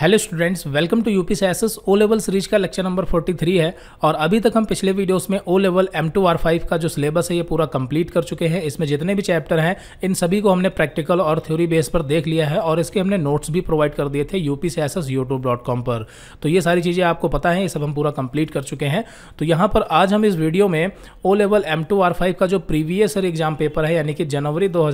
hello students welcome to UP S O level series का lecture number 43 है और अभी तक हम पिछले वीडियोस में O level M two R five का जो सिलेबस है ये पूरा कंप्लीट कर चुके हैं इसमें जितने भी चैप्टर हैं इन सभी को हमने प्रैक्टिकल और थ्योरी बेस पर देख लिया है और इसके हमने नोट्स भी प्रोवाइड कर दिए थे U P S S YouTube dot com पर तो ये सारी चीज़ें आपको पता है ये सब हम पूरा कंप्लीट कर चुके हैं तो यहाँ पर आज हम इस वीडियो में O level M two R five का जो प्रीवियस ईयर एग्जाम पेपर है यानी कि जनवरी दो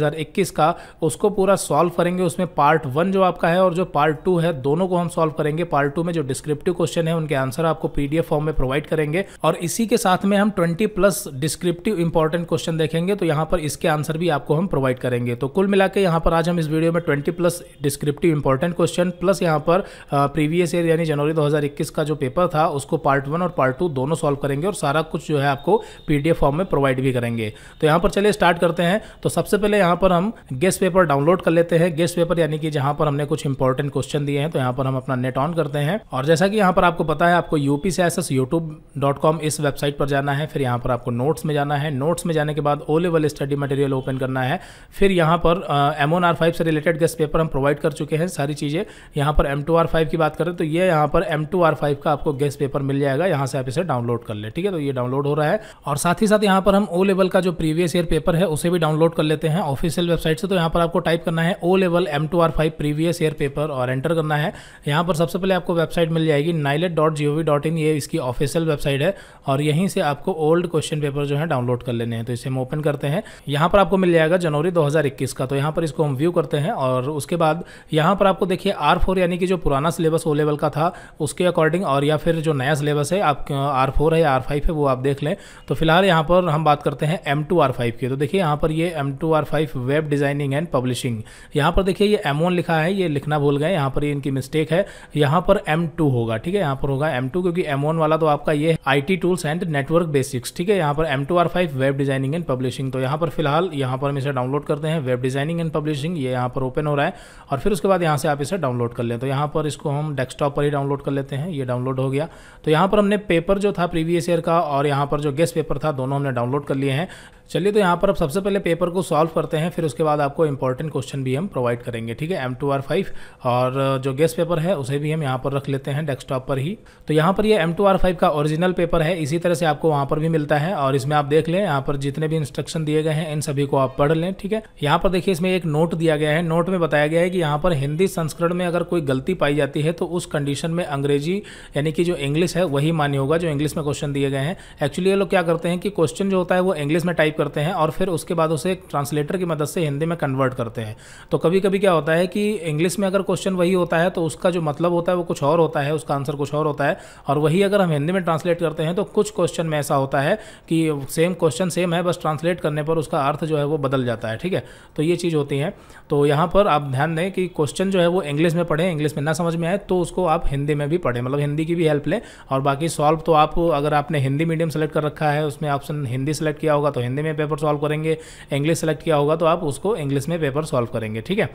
का उसको पूरा सॉल्व करेंगे उसमें पार्ट वन जो आपका है और जो पार्ट टू है दोनों को हम सॉल्व करेंगे पार्ट टू में जो डिस्क्रिप्टिव क्वेश्चन है उनके आंसर आपको पीडीएफ फॉर्म में प्रोवाइड करेंगे और इसी के साथ में हम twenty plus descriptive important question देखेंगे तो यहाँ पर इसके आंसर भी आपको हम प्रोवाइड करेंगे तो कुल मिला के यहाँ पर आज हम इस वीडियो में twenty plus descriptive important question plus यहाँ पर प्रीवियस ईयर यानी जनवरी दो का जो पेपर था उसको पार्ट वन और पार्ट टू दोनों सॉल्व करेंगे और सारा कुछ जो है आपको पीडीएफ फॉर्म में प्रोवाइड भी करेंगे तो यहाँ पर चलिए स्टार्ट करते हैं तो सबसे पहले यहाँ पर हम गेस्ट पेपर डाउनलोड कर लेते हैं गेस्ट पेपर यानी कि जहाँ पर हमने कुछ इंपॉर्टेंट क्वेश्चन दिए हैं तो यहाँ पर पर हम अपना नेट ऑन करते हैं और जैसा कि यहाँ पर आपको पता है आपको यूपी से एस एस इस वेबसाइट पर जाना है फिर यहाँ पर आपको नोट्स में जाना है नोट्स में जाने के बाद O level study material open करना है फिर यहाँ पर एम ओन आर फाइव से रिलेटेड गेस्ट पेपर हम प्रोवाइड कर चुके हैं सारी चीज़ें यहाँ पर एम टू आर फाइव की बात करें तो ये यहाँ पर एम टू आर फाइव का आपको गेस्ट पेपर मिल जाएगा यहाँ से आप इसे डाउनलोड कर ले ठीक है तो ये डाउनलोड हो रहा है और साथ ही साथ यहाँ पर हम ओ लेवल का जो प्रीवियस ईयर पेपर है उसे भी डाउनलोड कर लेते हैं ऑफिशियल वेबसाइट से तो यहाँ पर आपको टाइप करना है O level M two R five previous year paper और एंटर करना है यहाँ पर सबसे पहले आपको वेबसाइट मिल जाएगी NIELIT dot G O V dot in ये इसकी ऑफिशियल वेबसाइट है और यहीं से आपको ओल्ड क्वेश्चन पेपर जो है डाउनलोड कर लेने हैं तो इसे हम ओपन करते हैं यहाँ पर आपको मिल जाएगा जनवरी 2021 का तो यहाँ पर इसको हम व्यू करते हैं और उसके बाद यहाँ पर आपको देखिए आर फोर यानी कि जो पुराना सिलेबस ओ लेवल का था उसके अकॉर्डिंग और या फिर जो नया सिलेबस है आप आर फोर है या आर फाइव है वो आप देख लें तो फिलहाल यहाँ पर हम बात करते हैं एम टू आर फाइव की तो देखिए यहाँ पर ये M two R five web designing and publishing यहाँ पर देखिए ये एम वन लिखा है ये लिखना भूल गए यहाँ पर इनकी मिस्टेक एक है यहाँ पर एम टू होगा ठीक है यहाँ पर होगा एम टू क्योंकि एम वन वाला तो आपका ये I T tools and network basics ठीक है यहाँ पर M two R five web designing and publishing तो यहाँ पर फिलहाल यहाँ पर हम इसे डाउनलोड करते हैं वेब डिजाइनिंग एंड पब्लिशिंग ये यहाँ पर ओपन हो रहा है और फिर उसके बाद यहाँ से आप इसे डाउनलोड कर लें तो यहाँ पर इसको हम डेस्कटॉप पर ही डाउनलोड कर लेते हैं ये डाउनलोड हो गया तो यहाँ पर हमने पेपर जो था प्रीवियस ईयर का और यहाँ पर जो गेस्ट पेपर था दोनों हमने डाउनलोड कर लिए हैं चलिए तो यहाँ पर अब सबसे पहले पेपर को सॉल्व करते हैं फिर उसके बाद आपको इंपॉर्टेंट क्वेश्चन भी हम प्रोवाइड करेंगे ठीक है एम टू आर फाइव और जो गेस्ट पेपर पेपर है उसे भी हम यहाँ पर रख लेते हैं डेस्कटॉप पर ही तो यहाँ पर ये एम टू आर फाइव का ओरिजिनल पेपर है इसी तरह से आपको वहाँ पर भी मिलता है और इसमें आप देख लें यहाँ पर जितने भी इंस्ट्रक्शन दिए गए हैं इन सभी को आप पढ़ लें ठीक है यहाँ पर देखिए इसमें एक नोट दिया गया है नोट में बताया गया है कि यहाँ पर हिंदी संस्करण में अगर कोई गलती पाई जाती है तो उस कंडीशन में अंग्रेजी यानी कि जो इंग्लिश है वही मान्य होगा जो इंग्लिश में क्वेश्चन दिए गए हैं एक्चुअली ये लोग क्या करते हैं कि क्वेश्चन जो होता है वो इंग्लिश में टाइप करते हैं और फिर उसके बाद उसे ट्रांसलेटर की मदद से हिंदी में कन्वर्ट करते हैं तो कभी कभी क्या होता है कि इंग्लिश में अगर क्वेश्चन वही होता है तो उस उसका जो मतलब होता है वो कुछ और होता है उसका आंसर कुछ और होता है और वही अगर हम हिंदी में ट्रांसलेट करते हैं तो कुछ क्वेश्चन में ऐसा होता है कि सेम क्वेश्चन सेम है बस ट्रांसलेट करने पर उसका अर्थ जो है वो बदल जाता है ठीक है तो ये चीज़ होती है तो यहाँ पर आप ध्यान दें कि क्वेश्चन जो है वो इंग्लिश में पढ़ें इंग्लिश में ना समझ में आए तो उसको आप हिंदी में भी पढ़ें मतलब हिंदी की भी हेल्प लें और बाकी सॉल्व तो आप अगर आपने हिंदी मीडियम सेलेक्ट कर रखा है उसमें ऑप्शन हिंदी सेलेक्ट किया होगा तो हिंदी में पेपर सॉल्व करेंगे इंग्लिश सेलेक्ट किया होगा तो आप उसको इंग्लिश में पेपर सॉल्व करेंगे ठीक है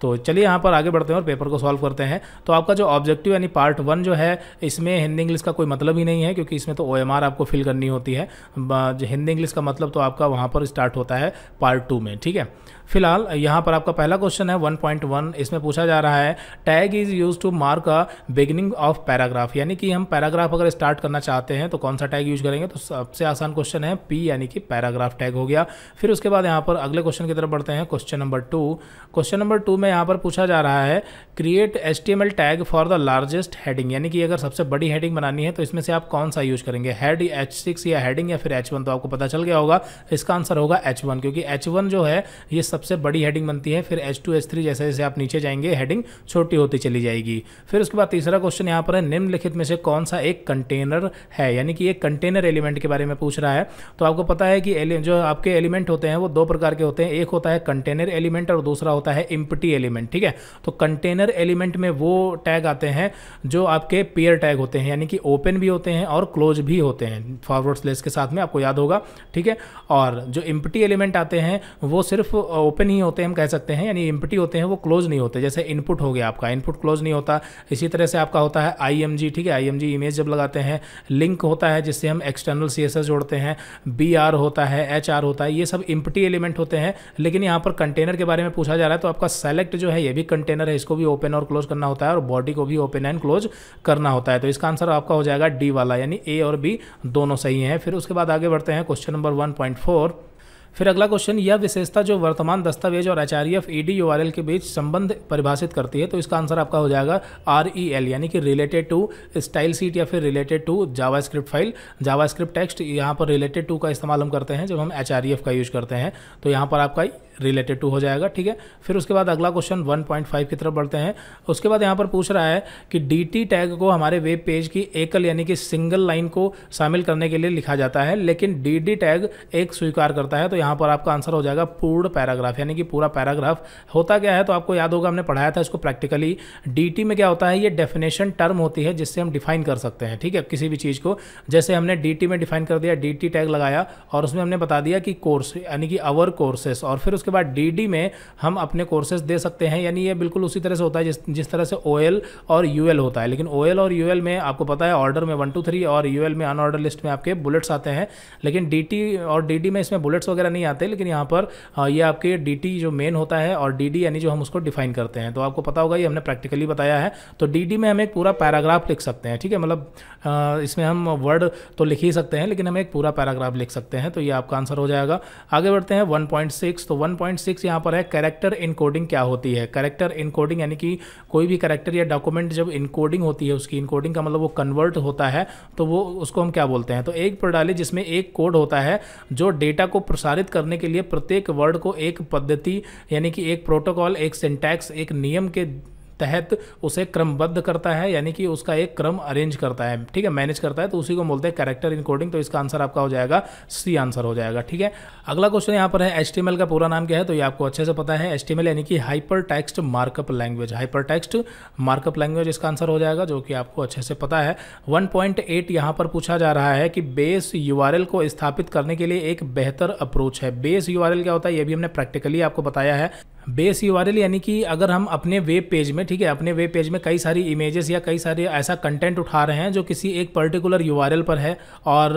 तो चलिए यहाँ पर आगे बढ़ते हैं और पेपर को सॉल्व करते हैं तो आपका जो ऑब्जेक्टिव यानी पार्ट वन जो है इसमें हिंदी इंग्लिश का कोई मतलब ही नहीं है क्योंकि इसमें तो ओ आपको फिल करनी होती है हिंदी इंग्लिश का मतलब तो आपका वहाँ पर स्टार्ट होता है पार्ट टू में ठीक है फिलहाल यहाँ पर आपका पहला क्वेश्चन है 1.1 इसमें पूछा जा रहा है tag is use to mark a beginning of paragraph यानी कि हम पैराग्राफ अगर स्टार्ट करना चाहते हैं तो कौन सा टैग यूज करेंगे तो सबसे आसान क्वेश्चन है पी यानी कि पैराग्राफ टैग हो गया फिर उसके बाद यहाँ पर अगले क्वेश्चन की तरफ बढ़ते हैं question number two question number two में यहाँ पर पूछा जा रहा है create H tag for the largest heading यानी कि अगर सबसे बड़ी हेडिंग बनानी है तो इसमें से आप कौन सा यूज करेंगे हेड एच या हेडिंग या फिर एच तो आपको पता चल गया होगा इसका आंसर होगा एच क्योंकि एच जो है ये सबसे बड़ी हेडिंग बनती है फिर एच टू एच थ्री जैसे जैसे आप नीचे जाएंगे हेडिंग छोटी होती चली जाएगी फिर उसके बाद तीसरा क्वेश्चन यहाँ पर है निम्नलिखित में से कौन सा एक कंटेनर है यानी कि एक कंटेनर एलिमेंट के बारे में पूछ रहा है तो आपको पता है कि जो आपके एलिमेंट होते हैं वो दो प्रकार के होते हैं एक होता है कंटेनर एलिमेंट और दूसरा होता है इम्पटी एलिमेंट ठीक है तो कंटेनर एलिमेंट में वो टैग आते हैं जो आपके पेयर टैग होते हैं यानी कि ओपन भी होते हैं और क्लोज भी होते हैं फॉरवर्ड स्लेस के साथ में आपको याद होगा ठीक है और जो इम्पटी एलिमेंट आते हैं वो सिर्फ ओपन ही होते हैं हम कह सकते हैं यानी इम्पटी होते हैं वो क्लोज नहीं होते जैसे इनपुट हो गया आपका इनपुट क्लोज नहीं होता इसी तरह से आपका होता है आई ठीक है आई इमेज जब लगाते हैं लिंक होता है जिससे हम एक्सटर्नल सी जोड़ते हैं बी होता है एच होता है ये सब इम्पटी एलिमेंट होते हैं लेकिन यहाँ पर कंटेनर के बारे में पूछा जा रहा है तो आपका सेलेक्ट जो है ये भी कंटेनर है इसको भी ओपन और क्लोज करना होता है और बॉडी को भी ओपन एंड क्लोज करना होता है तो इसका आंसर आपका हो जाएगा डी वाला यानी ए और बी दोनों सही हैं फिर उसके बाद आगे बढ़ते हैं question number one point four फिर अगला क्वेश्चन यह विशेषता जो वर्तमान दस्तावेज और H R F E e D U R L के बीच संबंध परिभाषित करती है तो इसका आंसर आपका हो जाएगा आर ई एल यानी कि रिलेटेड टू स्टाइल सीट या फिर related to JavaScript file JavaScript text यहाँ पर रिलेटेड टू का इस्तेमाल हम करते हैं जब हम एच आर एफ का यूज करते हैं तो यहाँ पर आपका रिलेटेड टू हो जाएगा ठीक है फिर उसके बाद अगला क्वेश्चन 1.5 की तरफ बढ़ते हैं उसके बाद यहाँ पर पूछ रहा है कि डी टी टैग को हमारे वेब पेज की एकल यानी कि सिंगल लाइन को शामिल करने के लिए लिखा जाता है लेकिन डी डी टैग एक स्वीकार करता है तो यहाँ पर आपका आंसर हो जाएगा पूर्ण पैराग्राफ यानी कि पूरा पैराग्राफ होता क्या है तो आपको याद होगा हमने पढ़ाया था इसको प्रैक्टिकली डी में क्या होता है ये डेफिनेशन टर्म होती है जिससे हम डिफाइन कर सकते हैं ठीक है किसी भी चीज़ को जैसे हमने डी में डिफाइन कर दिया डी टैग लगाया और उसमें हमने बता दिया कि कोर्स यानी कि अवर कोर्सेस और फिर उसके बाद डी में हम अपने कोर्सेस दे सकते हैं यानी ये बिल्कुल उसी तरह से होता है जिस जिस तरह से ओ और यू होता है लेकिन ओ और यू में आपको पता है ऑर्डर में वन टू थ्री और यू में अनऑर्डर लिस्ट में आपके बुलेट्स आते हैं लेकिन डी और डी में इसमें बुलेट्स वगैरह नहीं आते लेकिन यहाँ पर हाँ, ये आपके डी जो मेन होता है और डी यानी जो हम उसको डिफाइन करते हैं तो आपको पता होगा ये हमने प्रैक्टिकली बताया है तो डी में हम एक पूरा पैराग्राफ लिख सकते हैं ठीक है मतलब हाँ, इसमें हम वर्ड तो लिख ही सकते हैं लेकिन हम एक पूरा पैराग्राफ लिख सकते हैं तो ये आपका आंसर हो जाएगा आगे बढ़ते हैं वन तो वन पॉइंट पर है करेक्टर इनकोडिंग क्या होती है करेक्टर इनकोडिंग यानी कि कोई भी करेक्टर या डॉक्यूमेंट जब इनकोडिंग होती है उसकी इनकोडिंग का मतलब वो कन्वर्ट होता है तो वो उसको हम क्या बोलते हैं तो एक प्रणाली जिसमें एक कोड होता है जो डेटा को प्रसारित प्रभावित करने के लिए प्रत्येक वर्ड को एक पद्धति यानी कि एक प्रोटोकॉल एक सिंटैक्स एक नियम के तहत उसे क्रमबद्ध करता है यानी कि उसका एक क्रम अरेंज करता है ठीक है मैनेज करता है तो उसी को बोलते हैं कैरेक्टर इनकोडिंग तो इसका आंसर आपका हो जाएगा सी आंसर हो जाएगा ठीक है अगला क्वेश्चन यहाँ पर है एच का पूरा नाम क्या है तो ये आपको अच्छे से पता है एच यानी कि hypertext markup language hypertext markup language इसका आंसर हो जाएगा जो कि आपको अच्छे से पता है वन पॉइंट यहाँ पर पूछा जा रहा है कि बेस यू को स्थापित करने के लिए एक बेहतर अप्रोच है बेस यू क्या होता है ये भी हमने प्रैक्टिकली आपको बताया है बेस यू यानी कि अगर हम अपने वेब पेज में ठीक है अपने वेब पेज में कई सारी इमेजेस या कई सारे ऐसा कंटेंट उठा रहे हैं जो किसी एक पर्टिकुलर यू पर है और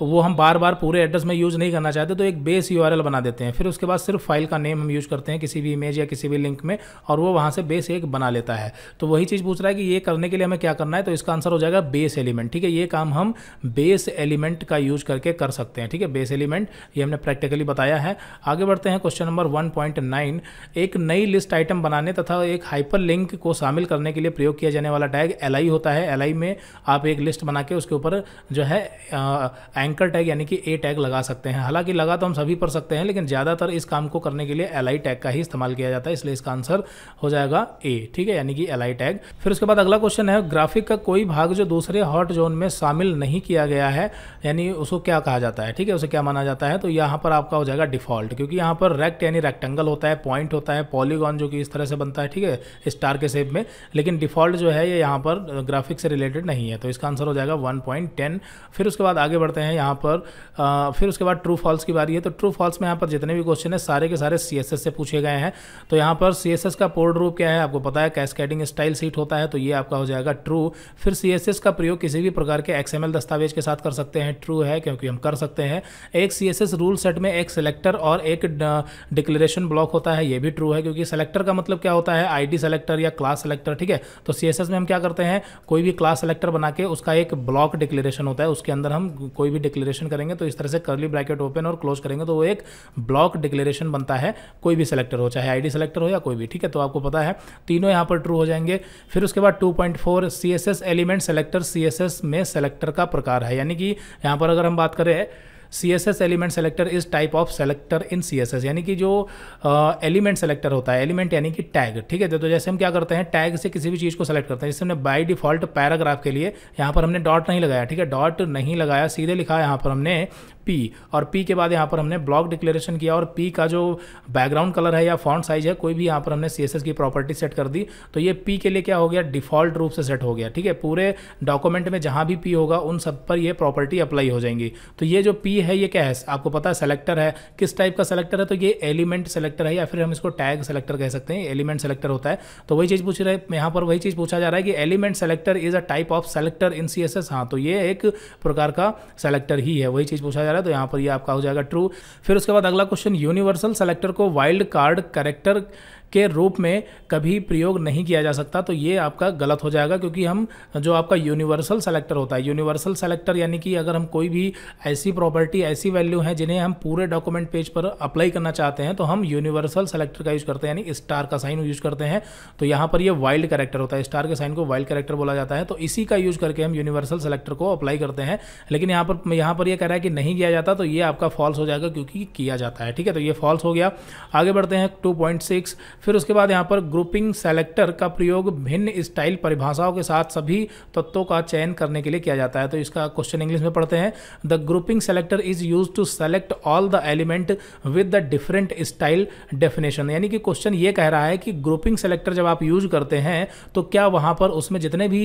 वो हम बार बार पूरे एड्रेस में यूज़ नहीं करना चाहते तो एक बेस यू बना देते हैं फिर उसके बाद सिर्फ फाइल का नेम हम यूज़ करते हैं किसी भी इमेज या किसी भी लिंक में और वो वहाँ से बेस एक बना लेता है तो वही चीज़ पूछ रहा है कि ये करने के लिए हमें क्या करना है तो इसका आंसर हो जाएगा बेस एलिमेंट ठीक है ये काम हम बेस एलिमेंट का यूज करके कर सकते हैं ठीक है बेस एलिमेंट ये हमने प्रैक्टिकली बताया है आगे बढ़ते हैं question number one point nine एक नई लिस्ट आइटम बनाने तथा एक हाइपर लिंक को शामिल करने के लिए प्रयोग किया जाने वाला टैग एल होता है एल में आप एक लिस्ट बना के उसके ऊपर जो है एंकर टैग यानी कि ए टैग लगा सकते हैं हालांकि लगा तो हम सभी पढ़ सकते हैं लेकिन ज़्यादातर इस काम को करने के लिए एल टैग का ही इस्तेमाल किया जाता है इसलिए इसका आंसर हो जाएगा ए ठीक है यानी कि एल टैग फिर उसके बाद अगला क्वेश्चन है ग्राफिक का कोई भाग जो दूसरे हॉट जोन में शामिल नहीं किया गया है यानी उसको क्या कहा जाता है ठीक है उसे क्या माना जाता है तो यहाँ पर आपका हो जाएगा डिफॉल्ट क्योंकि यहाँ पर रेक्ट यानी रेक्टेंगल होता है पॉइंट पॉइंट होता है पॉलीगॉन जो कि इस तरह से बनता है ठीक है स्टार के शेप में लेकिन डिफॉल्ट जो है ये यहाँ पर ग्राफिक्स से रिलेटेड नहीं है तो इसका आंसर हो जाएगा वन पॉइंट टेन फिर उसके बाद आगे बढ़ते हैं यहाँ पर आ, फिर उसके बाद ट्रू फॉल्स की बारी है तो ट्रू फॉल्स में यहाँ पर जितने भी क्वेश्चन है सारे के सारे सी से पूछे गए हैं तो यहाँ पर सी का पोर्ड रूप क्या है आपको पता है कैसकेटिंग स्टाइल सीट होता है तो ये आपका हो जाएगा ट्रू फिर सी का प्रयोग किसी भी प्रकार के एक्सएमएल दस्तावेज के साथ कर सकते हैं ट्रू है क्योंकि हम कर सकते हैं एक सी रूल सेट में एक सिलेक्टर और एक डिक्लेरेशन ब्लॉक होता है ये भी ट्रू है क्योंकि सेलेक्टर का मतलब क्या होता है आईडी सेलेक्टर या क्लास सेलेक्टर ठीक है तो सीएसएस में हम क्या करते हैं कोई भी क्लास सेलेक्टर बना के उसका एक ब्लॉक डिक्लेरेशन होता है उसके अंदर हम कोई भी डिक्लेरेशन करेंगे तो इस तरह से करली ब्रैकेट ओपन और क्लोज करेंगे तो वो एक ब्लॉक डिक्लेरेशन बनता है कोई भी सेलेक्टर हो चाहे आईडी सेलेक्टर हो या कोई भी ठीक है तो आपको पता है तीनों यहाँ पर ट्रू हो जाएंगे फिर उसके बाद 2.4 सीएसएस एलिमेंट सेलेक्टर सीएसएस में सेलेक्टर का प्रकार है यानी कि यहाँ पर अगर हम बात करें C S S element selector is type of selector in C S S यानी कि जो एलिमेंट सेलेक्टर होता है एलिमेंट यानी कि टैग ठीक है तो, तो जैसे हम क्या करते हैं टैग से किसी भी चीज़ को सेलेक्ट करते हैं जैसे हमने बाई डिफॉल्ट पैराग्राफ के लिए यहाँ पर हमने डॉट नहीं लगाया ठीक है डॉट नहीं लगाया सीधे लिखा यहाँ पर हमने पी और पी के बाद यहाँ पर हमने ब्लॉक डिक्लेरेशन किया और पी का जो बैकग्राउंड कलर है या फॉन्ट साइज है कोई भी यहाँ पर हमने सी की प्रॉपर्टी सेट कर दी तो ये पी के लिए क्या हो गया डिफॉल्ट रूप से सेट हो गया ठीक है पूरे डॉक्यूमेंट में जहाँ भी पी होगा उन सब पर ये प्रॉपर्टी अप्लाई हो जाएंगी तो ये जो पी है ये क्या है आपको पता है सेलेक्टर है किस टाइप का सेलेक्टर है तो ये एलिमेंट सेलेक्टर है या फिर हम इसको टैग सेलेक्टर कह सकते हैं एलिमेंट सेलेक्टर होता है तो वही चीज़ पूछ रहे हैं यहाँ पर वही चीज़ पूछा जा रहा है कि element selector is a type of selector in C हाँ तो ये एक प्रकार का सेलेक्टर ही है वही चीज़ पूछा जा रहा है है तो यहाँ पर ये आपका हो जाएगा ट्रू फिर उसके बाद अगला क्वेश्चन यूनिवर्सल सेलेक्टर को वाइल्ड कार्ड करेक्टर के रूप में कभी प्रयोग नहीं किया जा सकता तो ये आपका गलत हो जाएगा क्योंकि हम जो आपका यूनिवर्सल सेलेक्टर होता है यूनिवर्सल सेलेक्टर यानी कि अगर हम कोई भी ऐसी प्रॉपर्टी ऐसी वैल्यू है जिन्हें हम पूरे डॉक्यूमेंट पेज पर अप्लाई करना चाहते हैं तो हम यूनिवर्सल सेलेक्टर का यूज़ करते हैं यानी स्टार का साइन यूज करते हैं तो यहाँ पर यह वाइल्ड कैरेक्टर होता है स्टार के साइन को वाइल्ड कैरेक्टर बोला जाता है तो इसी का यूज़ करके हम यूनिवर्सल सेलेक्टर को अप्लाई करते हैं लेकिन यहाँ पर यहाँ पर यह कह रहा है कि नहीं किया जाता तो ये आपका फॉल्स हो जाएगा क्योंकि किया जाता है ठीक है तो ये फॉल्स हो गया आगे बढ़ते हैं टू पॉइंट सिक्स फिर उसके बाद यहाँ पर ग्रुपिंग सेलेक्टर का प्रयोग भिन्न स्टाइल परिभाषाओं के साथ सभी तत्वों का चयन करने के लिए किया जाता है तो इसका क्वेश्चन इंग्लिश में पढ़ते हैं the grouping selector is use to select all the element with the different style definition यानी कि क्वेश्चन ये कह रहा है कि ग्रुपिंग सेलेक्टर जब आप यूज करते हैं तो क्या वहाँ पर उसमें जितने भी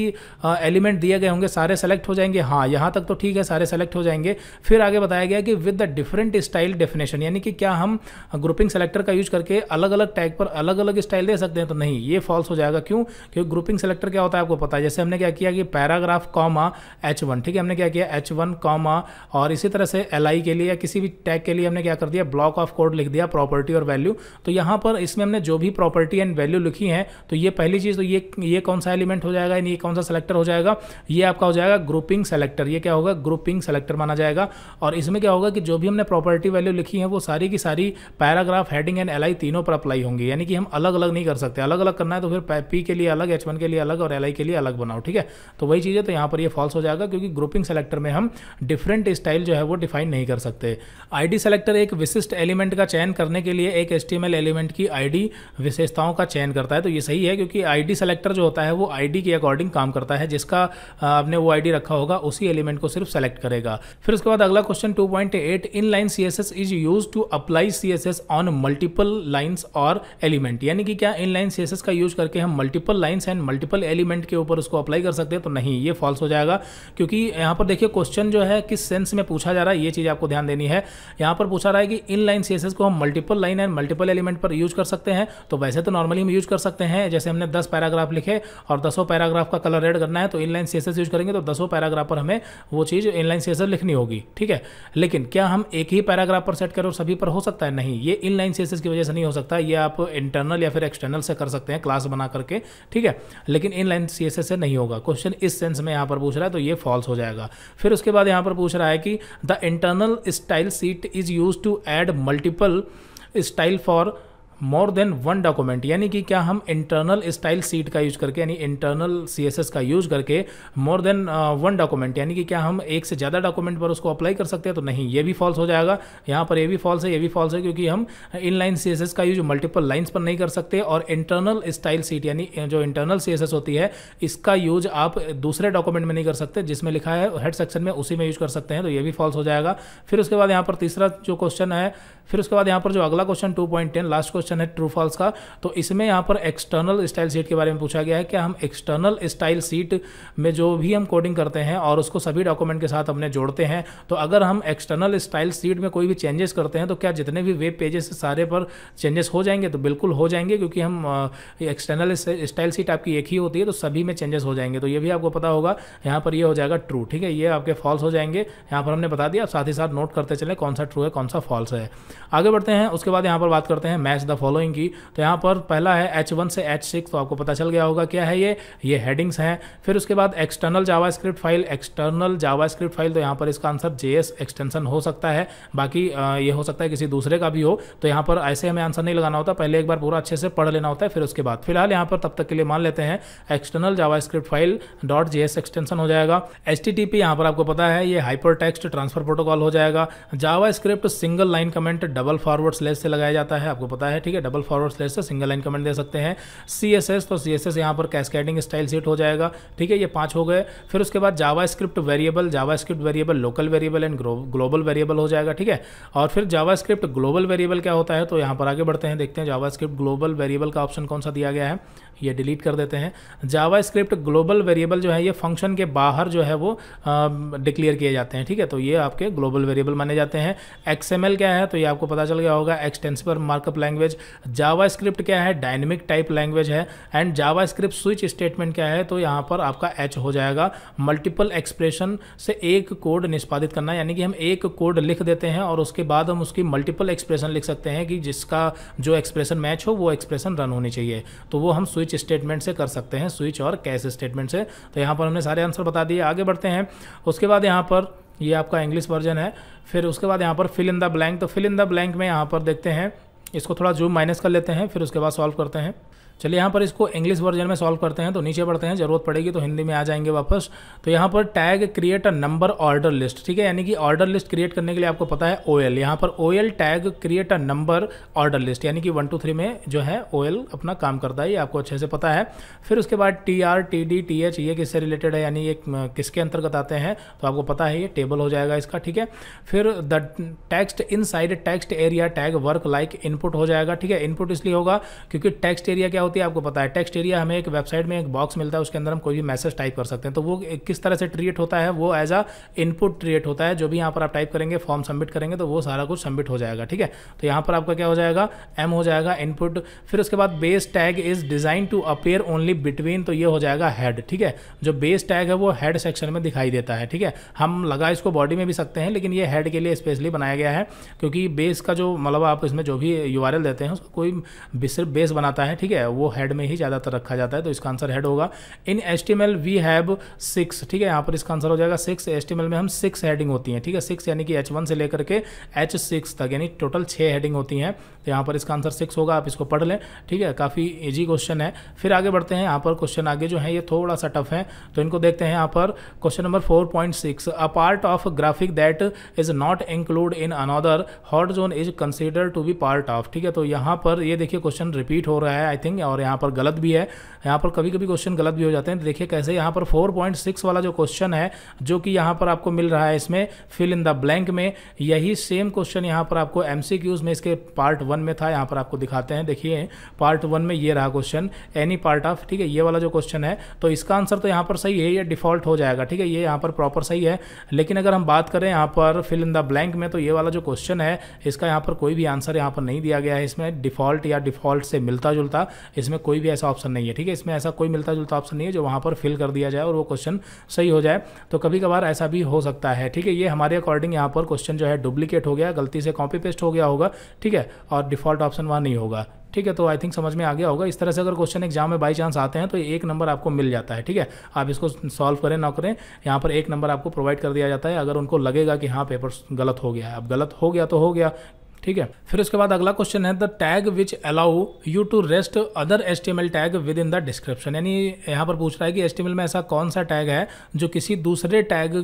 एलिमेंट दिए गए होंगे सारे सेलेक्ट हो जाएंगे हाँ यहाँ तक तो ठीक है सारे सेलेक्ट हो जाएंगे फिर आगे बताया गया कि with the different style definition यानी कि क्या हम ग्रुपिंग सेलेक्टर का यूज करके अलग अलग टैग पर अलग अलग स्टाइल दे सकते हैं तो नहीं ये फॉल्स हो जाएगा क्यों क्योंकि ग्रुपिंग सेलेक्टर क्या होता है आपको पता है जैसे हमने क्या किया कि पैराग्राफ कॉमा एच वन ठीक है हमने क्या किया एच वन कॉमा और इसी तरह से एल आई के लिए या किसी भी टैग के लिए हमने क्या कर दिया ब्लॉक ऑफ कोड लिख दिया प्रॉपर्टी और वैल्यू तो यहाँ पर इसमें हमने जो भी प्रॉपर्टी एंड वैल्यू लिखी है तो ये पहली चीज़ तो ये ये कौन सा एलिमेंट हो जाएगा ये कौन सा सेलेक्टर हो जाएगा ये आपका हो जाएगा ग्रुपिंग सेलेक्टर ये क्या होगा ग्रुपिंग सेलेक्टर माना जाएगा और इसमें क्या होगा कि जो भी हमने प्रॉपर्टी वैल्यू लिखी है वो सारी की सारी पैराग्राफ हेडिंग एंड एल तीनों पर अप्लाई होंगी यानी कि कि हम अलग अलग नहीं कर सकते अलग अलग करना है तो फिर पी के लिए अलग एच के लिए अलग और एल के लिए अलग बनाओ ठीक है तो वही चीज़ है तो यहाँ पर ये फॉल्स हो जाएगा क्योंकि ग्रुपिंग सेलेक्टर में हम डिफरेंट स्टाइल जो है वो डिफाइन नहीं कर सकते आईडी सेलेक्टर एक विशिष्ट एलिमेंट का चयन करने के लिए एक एस एलिमेंट की आई विशेषताओं का चयन करता है तो ये सही है क्योंकि आई सेलेक्टर जो होता है वो आई के अकॉर्डिंग काम करता है जिसका आपने वो आई रखा होगा उसी एलिमेंट को सिर्फ सेलेक्ट करेगा फिर उसके बाद अगला question two point eight inline C S S is use to apply C S S on multiple lines और एलिमेंट एलिमेंट यानी कि क्या इन लाइन सेसेस का यूज करके हम multiple lines and multiple element के ऊपर उसको अप्लाई कर सकते हैं तो नहीं ये फॉल्स हो जाएगा क्योंकि यहाँ पर देखिए क्वेश्चन जो है किस सेंस में पूछा जा रहा है ये चीज़ आपको ध्यान देनी है यहाँ पर पूछा रहा है कि इन लाइन सेसेस को हम multiple line and multiple element पर यूज कर सकते हैं तो वैसे तो नॉर्मली हम यूज कर सकते हैं जैसे हमने दस पैराग्राफ लिखे और दसों पैराग्राफ का कलर रेड करना है तो इनलाइन सेसेस यूज करेंगे तो दसों पैराग्राफ पर हमें वो चीज़ इनलाइन सेसेस लिखनी होगी ठीक है लेकिन क्या हम एक ही पैराग्राफ पर सेट करें और सभी पर हो सकता है नहीं ये इनलाइन सेसेस की वजह से नहीं हो सकता ये आप इंटरनल या फिर एक्सटर्नल से कर सकते हैं क्लास बना करके ठीक है लेकिन इन लाइन सी से नहीं होगा क्वेश्चन इस सेंस में यहाँ पर पूछ रहा है तो ये फॉल्स हो जाएगा फिर उसके बाद यहाँ पर पूछ रहा है कि the internal style sheet is use to add multiple style for more than one document यानी कि क्या हम इंटरनल स्टाइल सीट का यूज करके यानी इंटरनल सी का यूज करके मोर देन वन डॉक्यूमेंट यानी कि क्या हम एक से ज़्यादा डॉक्यूमेंट पर उसको अप्लाई कर सकते हैं तो नहीं ये भी फॉल्स हो जाएगा यहाँ पर ये भी फॉल्स है ये भी फॉल्स है क्योंकि हम इन लाइन सी का यूज मल्टीपल लाइन्स पर नहीं कर सकते और इंटरनल स्टाइल सीट यानी जो इंटरनल सी होती है इसका यूज आप दूसरे डॉक्यूमेंट में नहीं कर सकते जिसमें लिखा है हेड सेक्शन में उसी में यूज कर सकते हैं तो ये भी फॉल्स हो जाएगा फिर उसके बाद यहाँ पर तीसरा जो क्वेश्चन है फिर उसके बाद यहाँ पर जो अगला क्वेश्चन 2.10 लास्ट क्वेश्चन है ट्रू फॉल्स का तो इसमें यहाँ पर एक्सटर्नल स्टाइल सीट के बारे में पूछा गया है कि हम एक्सटर्नल स्टाइल सीट में जो भी हम कोडिंग करते हैं और उसको सभी डॉक्यूमेंट के साथ हमने जोड़ते हैं तो अगर हम एक्सटर्नल स्टाइल सीट में कोई भी चेंजेस करते हैं तो क्या जितने भी वेब पेजेस सारे पर चेंजेस हो जाएंगे तो बिल्कुल हो जाएंगे क्योंकि हम एक्सटर्नल स्टाइल सीट आपकी एक ही होती है तो सभी में चेंजेस हो जाएंगे तो ये भी आपको पता होगा यहाँ पर ये हो जाएगा ट्रू ठीक है ये आपके फॉल्स हो जाएंगे यहाँ पर हमने बता दिया साथ ही साथ नोट करते चले कौन सा ट्रू है कौन सा फॉल्स है आगे बढ़ते हैं उसके बाद यहाँ पर बात करते हैं मैच द फॉलोइंग की तो यहाँ पर पहला है एच से एच तो आपको पता चल गया होगा क्या है ये ये हेडिंग्स हैं फिर उसके बाद external java file external java file तो यहाँ पर इसका आंसर जे एक्सटेंशन हो सकता है बाकी ये हो सकता है किसी दूसरे का भी हो तो यहाँ पर ऐसे हमें आंसर नहीं लगाना होता पहले एक बार पूरा अच्छे से पढ़ लेना होता है फिर उसके बाद फिलहाल यहाँ पर तब तक के लिए मान लेते हैं external java file dot J extension हो जाएगा एच टी यहाँ पर आपको पता है ये हाइपर टेक्स्ट ट्रांसफर प्रोटोकॉल हो जाएगा java single line comment comment double forward slash से लगाया जाता है आपको पता है ठीक है डबल फॉरवर्ड स्लेस से सिंगल लाइन कमेंट दे सकते हैं सी एस एस तो सी एस एस यहाँ पर कैस्केडिंग स्टाइल सेट हो जाएगा ठीक है ये पाँच हो गए फिर उसके बाद JavaScript variable JavaScript variable local variable and global variable हो जाएगा ठीक है और फिर जावा स्क्रिप्ट ग्लोबल वेरिएबल क्या होता है तो यहाँ पर आगे बढ़ते हैं देखते हैं जावा स्क्रिप्ट ग्लोबल वेरिएबल का ऑप्शन कौन सा दिया गया है ये डिलीट कर देते हैं जावा स्क्रिप्ट ग्लोबल वेरिएबल जो है ये फंक्शन के बाहर जो है वो डिक्लेयर किए जाते हैं ठीक है तो ये आपके ग्लोबल वेरिएबल माने जाते हैं एक्स क्या है तो ये आपको पता चल गया होगा extensible markup language JavaScript क्या है डायनेमिक टाइप लैंग्वेज है and JavaScript switch statement क्या है तो यहाँ पर आपका एच हो जाएगा मल्टीपल एक्सप्रेशन से एक कोड निष्पादित करना यानी कि हम एक कोड लिख देते हैं और उसके बाद हम उसकी मल्टीपल एक्सप्रेशन लिख सकते हैं कि जिसका जो एक्सप्रेशन मैच हो वो एक्सप्रेशन रन होनी चाहिए तो वो हम स्विच स्विच स्टेटमेंट से कर सकते हैं स्विच और कैश स्टेटमेंट से तो यहाँ पर हमने सारे आंसर बता दिए आगे बढ़ते हैं उसके बाद यहाँ पर ये आपका इंग्लिश वर्जन है फिर उसके बाद यहाँ पर फिल इन द ब्लैंक तो फिल इन द ब्लैंक में यहाँ पर देखते हैं इसको थोड़ा जूम माइनस कर लेते हैं फिर उसके बाद सॉल्व करते हैं चलिए यहाँ पर इसको इंग्लिश वर्जन में सॉल्व करते हैं तो नीचे बढ़ते हैं जरूरत पड़ेगी तो हिंदी में आ जाएंगे वापस तो यहाँ पर tag create a number order list ठीक है यानी कि ऑर्डर लिस्ट क्रिएट करने के लिए आपको पता है ओ एल यहाँ पर O L tag create a number order list यानी कि वन टू थ्री में जो है ओ एल अपना काम करता है ये आपको अच्छे से पता है फिर उसके बाद T R T D T H ये किससे रिलेटेड है यानी ये किसके अंतर्गत आते हैं तो आपको पता है ये टेबल हो जाएगा इसका ठीक है फिर the text inside text area tag work like input हो जाएगा ठीक है इनपुट इसलिए होगा क्योंकि टेक्स्ट एरिया क्या होता होती है आपको पता है टेक्स्ट एरिया हमें एक वेबसाइट में एक बॉक्स मिलता है उसके अंदर हम कोई भी मैसेज टाइप कर सकते हैं तो वो किस तरह से ट्रिएट होता है वो एज अ इनपुट ट्रिएट होता है जो भी यहाँ पर आप टाइप करेंगे फॉर्म सबमिट करेंगे तो वो सारा कुछ सबमिट हो जाएगा ठीक है तो यहाँ पर आपका क्या हो जाएगा एम हो जाएगा इनपुट फिर उसके बाद base tag is design to appear only between तो ये हो जाएगा हेड ठीक है जो बेस टैग है वो हेड सेक्शन में दिखाई देता है ठीक है हम लगा इसको बॉडी में भी सकते हैं लेकिन ये हेड के लिए स्पेशली बनाया गया है क्योंकि बेस का जो मतलब आप इसमें जो भी यू देते हैं उसको कोई सिर्फ बेस बनाता है ठीक है वो हेड में ही ज़्यादातर रखा जाता है तो इसका आंसर हेड होगा in H we have six ठीक है यहाँ पर इसका आंसर हो जाएगा सिक्स एच में हम सिक्स हेडिंग होती हैं ठीक है सिक्स यानी कि एच से लेकर के एच तक यानी टोटल छः हेडिंग होती हैं तो यहाँ पर इसका आंसर सिक्स होगा आप इसको पढ़ लें ठीक है काफ़ी ईजी क्वेश्चन है फिर आगे बढ़ते हैं यहाँ पर क्वेश्चन आगे जो है ये थोड़ा सा टफ है तो इनको देखते हैं यहाँ पर question number four point six a part of graphic that is not include in another hot zone is consider to be part of ठीक है तो यहाँ पर ये देखिए क्वेश्चन रिपीट हो रहा है आई थिंक और यहाँ पर गलत भी है यहाँ पर कभी कभी क्वेश्चन गलत भी हो जाते हैं देखिए कैसे यहाँ पर 4.6 वाला जो क्वेश्चन है जो कि यहाँ पर आपको मिल रहा है इसमें फिल इन द ब्लैंक में यही सेम क्वेश्चन यहाँ पर आपको एम में इसके पार्ट वन में था यहाँ पर आपको दिखाते हैं देखिए पार्ट वन में ये रहा क्वेश्चन एनी पार्ट ऑफ ठीक है ये वाला जो क्वेश्चन है तो इसका आंसर तो यहाँ पर सही है ये डिफॉल्ट हो जाएगा ठीक है ये यहाँ पर प्रॉपर सही है लेकिन अगर हम बात करें यहाँ पर फिल इन द ब्लैंक में तो ये वाला जो क्वेश्चन है इसका यहाँ पर कोई भी आंसर यहाँ पर नहीं दिया गया है इसमें डिफॉल्ट या डिफॉल्ट से मिलता जुलता इसमें कोई भी ऐसा ऑप्शन नहीं है ठीक है इसमें ऐसा कोई मिलता जुलता ऑप्शन नहीं है जो वहाँ पर फिल कर दिया जाए और वो क्वेश्चन सही हो जाए तो कभी कभार ऐसा भी हो सकता है ठीक है ये हमारे अकॉर्डिंग यहाँ पर क्वेश्चन जो है डुप्लीकेट हो गया गलती से कॉपी पेस्ट हो गया होगा ठीक है और डिफॉल्ट ऑप्शन वहाँ नहीं होगा ठीक है तो आई थिंक समझ में आ गया होगा इस तरह से अगर क्वेश्चन एग्जाम में बाई चांस आते हैं तो एक नंबर आपको मिल जाता है ठीक है आप इसको सॉल्व करें ना करें यहाँ पर एक नंबर आपको प्रोवाइड कर दिया जाता है अगर उनको लगेगा कि हाँ पेपर गलत हो गया है अब गलत हो गया तो हो गया ठीक है फिर उसके बाद अगला क्वेश्चन है the tag which allow you to rest other S tag within the description यानी यहाँ पर पूछ रहा है कि एस में ऐसा कौन सा टैग है जो किसी दूसरे टैग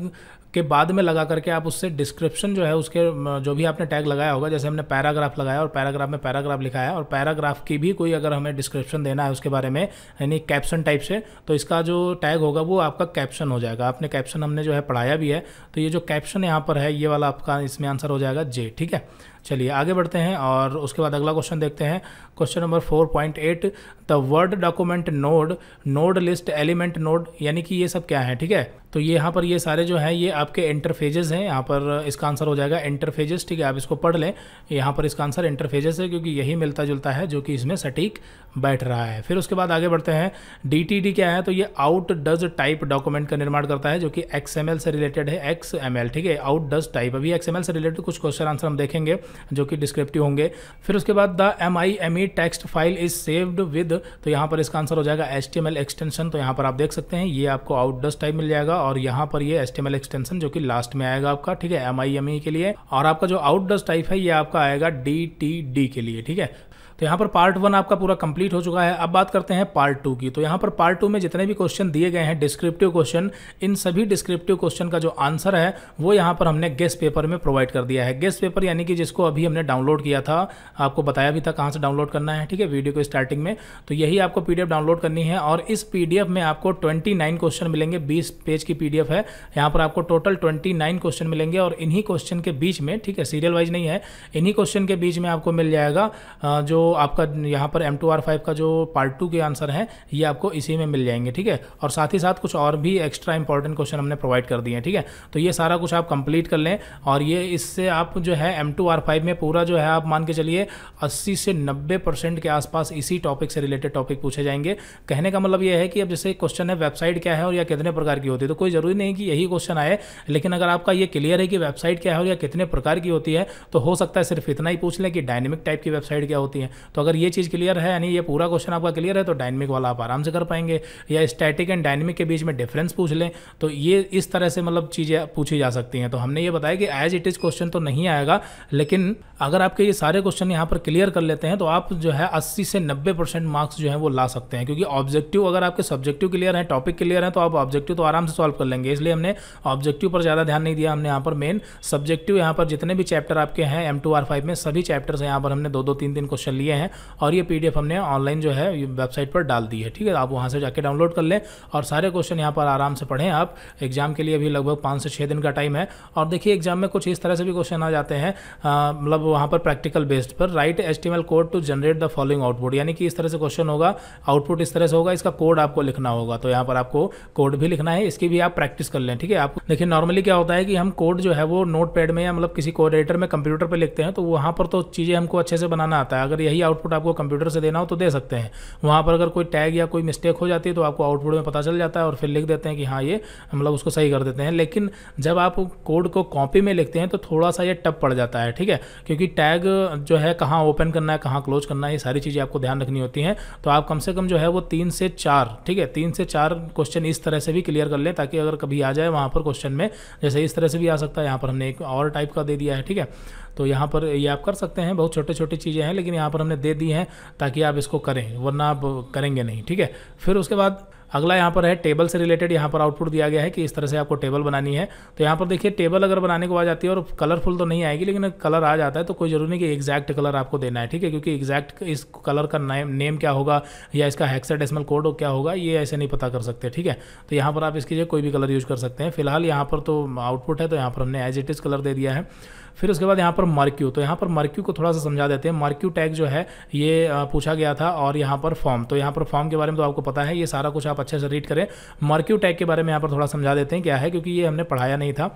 के बाद में लगा करके आप उससे डिस्क्रिप्शन जो है उसके जो भी आपने टैग लगाया होगा जैसे हमने पैराग्राफ लगाया और पैराग्राफ में पैराग्राफ लिखा है और पैराग्राफ की भी कोई अगर हमें डिस्क्रिप्शन देना है उसके बारे में यानी कैप्शन टाइप से तो इसका जो टैग होगा वो आपका कैप्शन हो जाएगा आपने कैप्शन हमने जो है पढ़ाया भी है तो ये जो कैप्शन यहाँ पर है ये वाला आपका इसमें आंसर हो जाएगा जे ठीक है चलिए आगे बढ़ते हैं और उसके बाद अगला क्वेश्चन देखते हैं question number 4.8 the word document node node list element node यानी कि ये सब क्या है ठीक है तो ये यहाँ पर ये सारे जो हैं ये आपके इंटरफेजेस हैं यहाँ पर इसका आंसर हो जाएगा इंटरफेजेस ठीक है आप इसको पढ़ लें यहाँ पर इसका आंसर इंटरफेजेस है क्योंकि यही मिलता जुलता है जो कि इसमें सटीक बैठ रहा है फिर उसके बाद आगे बढ़ते हैं डी क्या है तो ये आउट डज टाइप डॉक्यूमेंट का निर्माण करता है जो कि एक्स से रिलेटेड है एक्स ठीक है आउट डज टाइप अभी एक्स से रिलेटेड कुछ क्वेश्चन आंसर हम देखेंगे जो कि डिस्क्रिप्टिव होंगे फिर उसके बाद the M I M E text file is saved with तो यहाँ पर इसका आंसर हो जाएगा एच टी एक्सटेंशन तो यहाँ पर आप देख सकते हैं ये आपको आउट डज टाइप मिल जाएगा और यहाँ पर ये एस एक्सटेंशन जो कि लास्ट में आएगा आपका ठीक है एम e के लिए और आपका जो आउट टाइप है ये आपका आएगा डी के लिए ठीक है तो यहाँ पर पार्ट वन आपका पूरा कंप्लीट हो चुका है अब बात करते हैं पार्ट टू की तो यहाँ पर पार्ट टू में जितने भी क्वेश्चन दिए गए हैं डिस्क्रिप्टिव क्वेश्चन इन सभी डिस्क्रिप्टिव क्वेश्चन का जो आंसर है वो यहाँ पर हमने गेस्ट पेपर में प्रोवाइड कर दिया है गेस्ट पेपर यानी कि जिसको अभी हमने डाउनलोड किया था आपको बताया भी था कहाँ से डाउनलोड करना है ठीक है वीडियो को स्टार्टिंग में तो यही आपको पी डाउनलोड करनी है और इस पी में आपको ट्वेंटी क्वेश्चन मिलेंगे बीस पेज की पी है यहाँ पर आपको टोटल ट्वेंटी क्वेश्चन मिलेंगे और इन्हीं क्वेश्चन के बीच में ठीक है सीरियल वाइज नहीं है इन्हीं क्वेश्चन के बीच में आपको मिल जाएगा जो आपका यहाँ पर एम टू आर फाइव का जो पार्ट टू के आंसर है ये आपको इसी में मिल जाएंगे ठीक है और साथ ही साथ कुछ और भी एक्स्ट्रा इंपॉर्टेंट क्वेश्चन हमने प्रोवाइड कर दिए हैं ठीक है तो ये सारा कुछ आप कंप्लीट कर लें और ये इससे आप जो है एम टू आर फाइव में पूरा जो है आप मान के चलिए अस्सी से नब्बे परसेंट के आसपास इसी टॉपिक से रिलेटेड टॉपिक पूछे जाएंगे कहने का मतलब यह है कि अब जैसे क्वेश्चन है वेबसाइट क्या है और या कितने प्रकार की होती है तो कोई ज़रूरी नहीं कि यही क्वेश्चन आए लेकिन अगर आपका ये क्लियर है कि वेबसाइट क्या है और या कितने प्रकार की होती है तो हो सकता है सिर्फ इतना ही पूछ लें कि डायनेमिक टाइप की वेबसाइट क्या होती है तो अगर ये चीज़ क्लियर है यानी ये पूरा क्वेश्चन आपका क्लियर है तो डायनमिक वाला आप आराम से कर पाएंगे या स्टैटिक एंड डायनेमिक के बीच में डिफरेंस पूछ लें तो ये इस तरह से मतलब चीज़ें पूछी जा सकती हैं तो हमने ये बताया कि एज इट इज़ क्वेश्चन तो नहीं आएगा लेकिन अगर आपके ये सारे क्वेश्चन यहाँ पर क्लियर कर लेते हैं तो आप जो है अस्सी से नब्बे परसेंट मार्क्स जो है वो ला सकते हैं क्योंकि ऑब्जेक्टिव अगर आपके सब्जेक्टिव क्लियर है टॉपिक क्लियर है तो आप ऑब्जेक्टिव तो आराम से सॉल्व कर लेंगे इसलिए हमने ऑब्जेक्टिव पर ज़्यादा ध्यान नहीं दिया हमने यहाँ पर मेन सब्जेक्टिव यहाँ पर जितने भी चैप्टर आपके हैं एम टू आर फाइव में सभी चैप्टर्स यहाँ पर हमने दो दो तीन तीन क्वेश्चन लिए दिए हैं और ये पी हमने ऑनलाइन जो है वेबसाइट पर डाल दी है ठीक है आप वहाँ से जाके डाउनलोड कर लें और सारे क्वेश्चन यहाँ पर आराम से पढ़ें आप एग्जाम के लिए भी लगभग पाँच से छः दिन का टाइम है और देखिए एग्जाम में कुछ इस तरह से भी क्वेश्चन आ जाते हैं मतलब वहाँ पर प्रैक्टिकल बेस्ड पर write H code to generate the following output यानी कि इस तरह से क्वेश्चन होगा आउटपुट इस तरह से होगा इसका कोड आपको लिखना होगा तो यहाँ पर आपको कोड भी लिखना है इसकी भी आप प्रैक्टिस कर लें ठीक है आप देखिए नॉर्मली क्या होता है कि हम कोड जो है वो नोट में या मतलब किसी कोड में कंप्यूटर पर लिखते हैं तो वहाँ पर तो चीज़ें हमको अच्छे से बनाना आता है अगर ये यही आउटपुट आपको कंप्यूटर से देना हो तो दे सकते हैं वहाँ पर अगर कोई टैग या कोई मिस्टेक हो जाती है तो आपको आउटपुट में पता चल जाता है और फिर लिख देते हैं कि हाँ ये मतलब उसको सही कर देते हैं लेकिन जब आप कोड को कॉपी में लिखते हैं तो थोड़ा सा ये टप पड़ जाता है ठीक है क्योंकि टैग जो है कहाँ ओपन करना है कहाँ क्लोज करना है ये सारी चीज़ें आपको ध्यान रखनी होती हैं तो आप कम से कम जो है वो तीन से चार ठीक है तीन से चार क्वेश्चन इस तरह से भी क्लियर कर लें ताकि अगर कभी आ जाए वहाँ पर क्वेश्चन में जैसे इस तरह से भी आ सकता है यहाँ पर हमने एक और टाइप का दे दिया है ठीक है तो यहाँ पर ये आप कर सकते हैं बहुत छोटे छोटे चीज़ें हैं लेकिन यहाँ पर पर हमने दे दी हैं ताकि आप इसको करें वरना आप करेंगे नहीं ठीक है फिर उसके बाद अगला यहाँ पर है टेबल से रिलेटेड यहाँ पर आउटपुट दिया गया है कि इस तरह से आपको टेबल बनानी है तो यहाँ पर देखिए टेबल अगर बनाने को आ जाती है और कलरफुल तो नहीं आएगी लेकिन कलर आ जाता है तो कोई जरूरी नहीं कि एग्जैक्ट कलर आपको देना है ठीक है क्योंकि एग्जैक्ट इस कलर का नेम नेम क्या होगा या इसका हेक्साडेसिमल कोड क्या होगा ये ऐसे नहीं पता कर सकते ठीक है तो यहाँ पर आप इसकी जगह कोई भी कलर यूज कर सकते हैं फिलहाल यहाँ पर तो आउटपुट है तो यहाँ पर हमने एज इट इज़ कलर दे दिया है फिर उसके बाद यहाँ पर मार्क्यू तो यहाँ पर मार्क्यू को थोड़ा सा समझा देते हैं मार्क्यू टैग जो है ये पूछा गया था और यहाँ पर फॉर्म तो यहाँ पर फॉर्म के बारे में तो आपको पता है ये सारा कुछ आप अच्छे से रीड करें मार्क्यू टैग के बारे में यहाँ पर थोड़ा समझा देते हैं क्या है क्योंकि ये हमने पढ़ाया नहीं था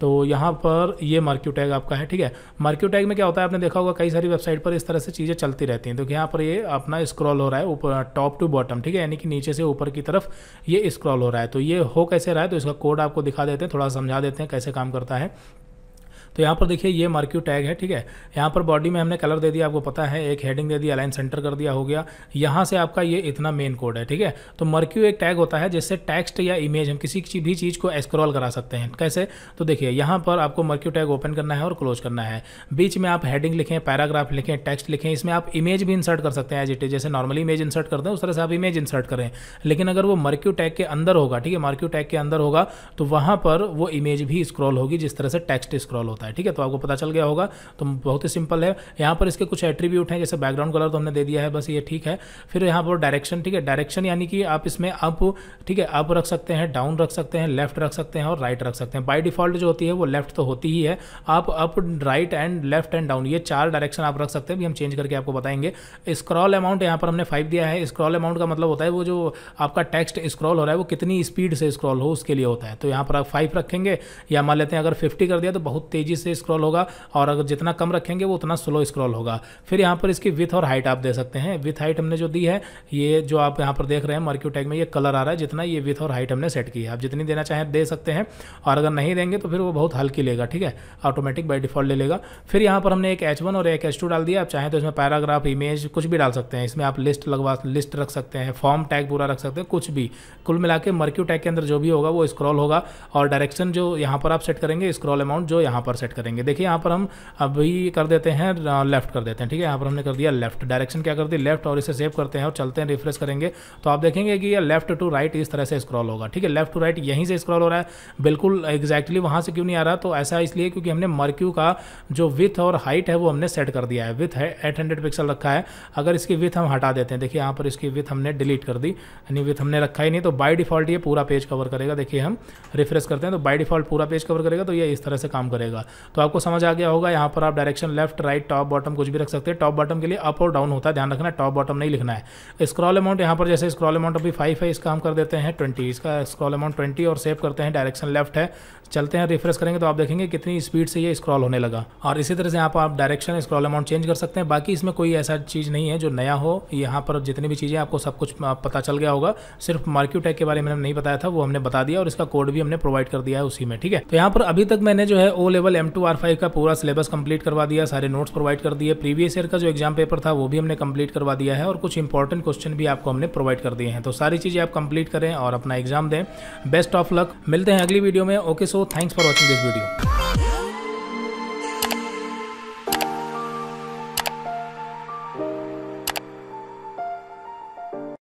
तो यहाँ पर ये मार्क्यू टैग आपका है ठीक है मार्क्यू टैग में क्या होता है आपने देखा होगा कई सारी वेबसाइट पर इस तरह से चीज़ें चलती रहती हैं तो यहाँ पर ये अपना स्क्रॉल हो रहा है ऊपर टॉप टू बॉटम ठीक है यानी कि नीचे से ऊपर की तरफ ये स्क्रॉल हो रहा है तो ये हो कैसे रहा है तो इसका कोड आपको दिखा देते हैं थोड़ा समझा देते हैं कैसे काम करता है तो यहाँ पर देखिए ये मार्क्यू टैग है ठीक है यहाँ पर बॉडी में हमने कलर दे दिया आपको पता है एक हेडिंग दे दी अलाइन सेंटर कर दिया हो गया यहाँ से आपका ये इतना मेन कोड है ठीक है तो मर्क्यू एक टैग होता है जिससे टेक्स्ट या इमेज हम किसी भी चीज़ को स्क्रॉल करा सकते हैं कैसे तो देखिए यहाँ पर आपको मर्क्यू टैग ओपन करना है और क्लोज करना है बीच में आप हेडिंग लिखें पैराग्राफ लिखें टेक्स्ट लिखें इसमें आप इमेज भी इंसर्ट कर सकते हैं एज इट इज जैसे नॉर्मली इमेज इंसर्ट करते हैं उस तरह से आप इमेज इंसर्ट करें लेकिन अगर वो मर्क्यू टैग के अंदर होगा ठीक है मर्क्यू टैग के अंदर होगा तो वहाँ पर वो इमेज भी स्क्रॉल होगी जिस तरह से टेक्स्ट स्क्रॉल होता है होता है ठीक है तो आपको पता चल गया होगा तो बहुत ही सिंपल है यहाँ पर इसके कुछ एट्रीब्यूट हैं जैसे बैकग्राउंड कलर तो हमने दे दिया है बस ये ठीक है फिर यहाँ पर डायरेक्शन ठीक है डायरेक्शन यानी कि आप इसमें अप ठीक है अप रख सकते हैं डाउन रख सकते हैं लेफ्ट रख सकते हैं और राइट रख सकते हैं बाई डिफॉल्ट जो होती है वो लेफ्ट तो होती ही है आप up right and left and down ये चार डायरेक्शन आप रख सकते हैं भी हम चेंज करके आपको बताएंगे स्क्रॉल अमाउंट यहाँ पर हमने फाइव दिया है स्क्रॉल अमाउंट का मतलब होता है वो जो आपका टेक्स्ट स्क्रॉल हो रहा है वो कितनी स्पीड से स्क्रॉल हो उसके लिए होता है तो यहाँ पर आप फाइव रखेंगे या मान लेते हैं अगर फिफ्टी कर दिया तो बहुत तेजी तेज़ी से स्क्रॉल होगा और अगर जितना कम रखेंगे वो उतना स्लो स्क्रॉल होगा फिर यहाँ पर इसकी विथ और हाइट आप दे सकते हैं विथ हाइट हमने जो दी है ये जो आप यहाँ पर देख रहे हैं मर्क्यू टैग में ये कलर आ रहा है जितना ये विथ और हाइट हमने सेट की है आप जितनी देना चाहें दे सकते हैं और अगर नहीं देंगे तो फिर वो बहुत हल्की लेगा ठीक है ऑटोमेटिक बाई डिफॉल्ट ले लेगा फिर यहाँ पर हमने एक एच और एक एच डाल दिया आप चाहें तो इसमें पैराग्राफ इमेज कुछ भी डाल सकते हैं इसमें आप लिस्ट लगवा लिस्ट रख सकते हैं फॉर्म टैग पूरा रख सकते हैं कुछ भी कुल मिला के मर्क्यू टैग के अंदर जो भी होगा वो स्क्रॉल होगा और डायरेक्शन जो यहाँ पर आप सेट करेंगे स्क्रॉल अमाउंट जो यहाँ पर सेट करेंगे देखिए यहाँ पर हम अभी कर देते हैं लेफ्ट कर देते हैं ठीक है यहाँ पर हमने कर दिया लेफ्ट डायरेक्शन क्या कर दी लेफ्ट और इसे सेव करते हैं और चलते हैं रिफ्रेश करेंगे तो आप देखेंगे कि ये लेफ्ट टू राइट इस तरह से स्क्रॉल होगा ठीक है लेफ्ट टू राइट यहीं से स्क्रॉल हो रहा है बिल्कुल एग्जैक्टली वहाँ से क्यों नहीं आ रहा तो ऐसा इसलिए क्योंकि हमने मर्क्यू का जो विथ और हाइट है वो हमने सेट कर दिया है विथ है एट हंड्रेड पिक्सल रखा है अगर इसकी विथ हम हटा देते हैं देखिए यहाँ पर इसकी विथ हमने डिलीट कर दी यानी विथ हमने रखा ही नहीं तो बाई डिफॉल्ट ये पूरा पेज कवर करेगा देखिए हम रिफ्रेश करते हैं तो बाई डिफॉल्ट पूरा पेज कवर करेगा तो ये इस तरह से काम करेगा तो आपको समझ आ गया होगा यहाँ पर आप direction left right top bottom कुछ भी रख सकते हैं टॉप बॉटम के लिए अप और डाउन होता है ध्यान रखना टॉप बॉटम नहीं लिखना है स्क्रॉल अमाउंट यहाँ पर जैसे स्क्रॉल अमाउंट अभी फाइव है इसका हम कर देते हैं ट्वेंटी इसका स्क्रॉल अमाउंट ट्वेंटी और सेव करते हैं डायरेक्शन लेफ्ट है चलते हैं रिफ्रेश करेंगे तो आप देखेंगे कितनी स्पीड से ये स्क्रॉल होने लगा और इसी तरह से यहाँ पर आप डायरेक्शन स्क्रॉल अमाउंट चेंज कर सकते हैं बाकी इसमें कोई ऐसा चीज़ नहीं है जो नया हो यहाँ पर जितनी भी चीज़ें आपको सब कुछ पता चल गया होगा सिर्फ मार्क्यू टैग के बारे में हमने नहीं बताया था वो हमने बता दिया और इसका कोड भी हमने प्रोवाइड कर दिया है उसी में ठीक है तो यहाँ पर अभी तक मैंने जो है O level M two R five का पूरा सिलेबस कंप्लीट करवा दिया सारे नोट्स प्रोवाइड कर दिए प्रीवियस ईयर का जो एग्जाम पेपर था वो भी हमने कंप्लीट करवा दिया है और कुछ इंपॉर्टेंट क्वेश्चन भी आपको हमने प्रोवाइड कर दिए हैं तो सारी चीज़ें आप कंप्लीट करें और अपना एग्जाम दें बेस्ट ऑफ लक मिलते हैं अगली वीडियो में okay so thanks for watching this video